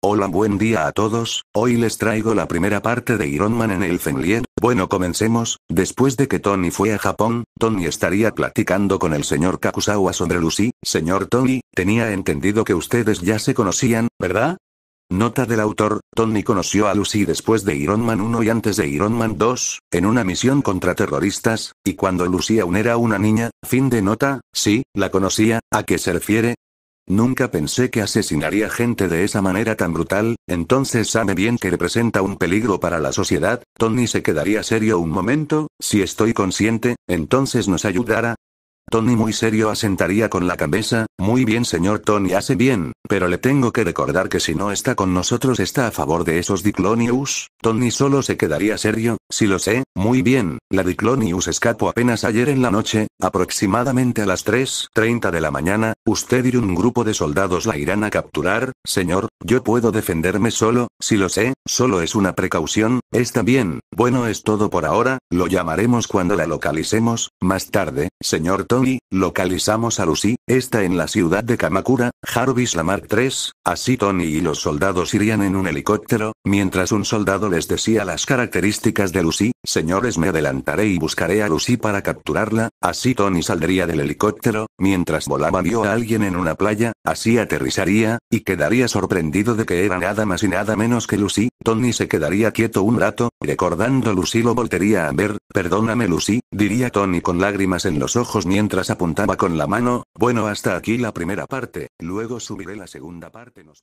Hola, buen día a todos. Hoy les traigo la primera parte de Iron Man en el Fenlier. Bueno, comencemos. Después de que Tony fue a Japón, Tony estaría platicando con el señor Kakusawa sobre Lucy. Señor Tony, tenía entendido que ustedes ya se conocían, ¿verdad? Nota del autor, Tony conoció a Lucy después de Iron Man 1 y antes de Iron Man 2, en una misión contra terroristas, y cuando Lucy aún era una niña, fin de nota, sí, la conocía, ¿a qué se refiere? Nunca pensé que asesinaría gente de esa manera tan brutal, entonces sabe bien que representa un peligro para la sociedad, Tony se quedaría serio un momento, si estoy consciente, entonces nos ayudará. Tony muy serio asentaría con la cabeza, muy bien señor Tony hace bien, pero le tengo que recordar que si no está con nosotros está a favor de esos Diclonius, Tony solo se quedaría serio, si lo sé, muy bien, la Diclonius escapó apenas ayer en la noche, aproximadamente a las 3.30 de la mañana, usted y un grupo de soldados la irán a capturar, señor, yo puedo defenderme solo, si lo sé, solo es una precaución, está bien, bueno es todo por ahora, lo llamaremos cuando la localicemos, más tarde, señor Tony, localizamos a Lucy, está en la ciudad de Kamakura, Jarvis Lamar 3, así Tony y los soldados irían en un helicóptero, mientras un soldado les decía las características de Lucy, señores me adelantaré y buscaré a Lucy para capturarla, así Tony saldría del helicóptero, mientras volaba vio a alguien en una playa, así aterrizaría, y quedaría sorprendido de que era nada más y nada menos que Lucy, Tony se quedaría quieto un rato, recordando Lucy lo volvería a ver, perdóname Lucy, diría Tony con lágrimas en los ojos mientras apuntaba con la mano, bueno hasta aquí la primera parte, luego subiré la segunda parte nos